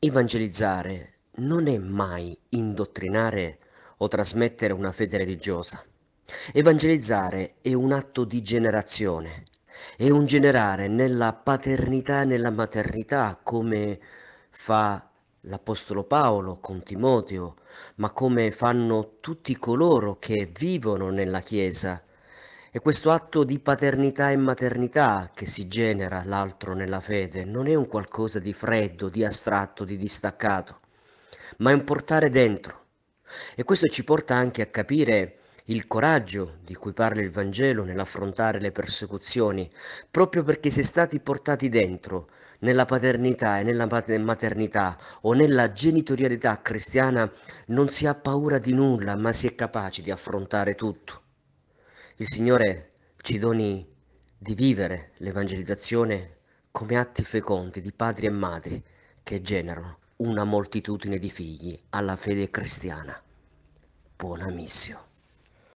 Evangelizzare non è mai indottrinare o trasmettere una fede religiosa. Evangelizzare è un atto di generazione, è un generare nella paternità e nella maternità come fa l'Apostolo Paolo con Timoteo, ma come fanno tutti coloro che vivono nella Chiesa è questo atto di paternità e maternità che si genera l'altro nella fede, non è un qualcosa di freddo, di astratto, di distaccato, ma è un portare dentro. E questo ci porta anche a capire il coraggio di cui parla il Vangelo nell'affrontare le persecuzioni, proprio perché si è stati portati dentro nella paternità e nella maternità o nella genitorialità cristiana non si ha paura di nulla, ma si è capaci di affrontare tutto. Il Signore ci doni di vivere l'evangelizzazione come atti fecondi di padri e madri che generano una moltitudine di figli alla fede cristiana. Buona missione.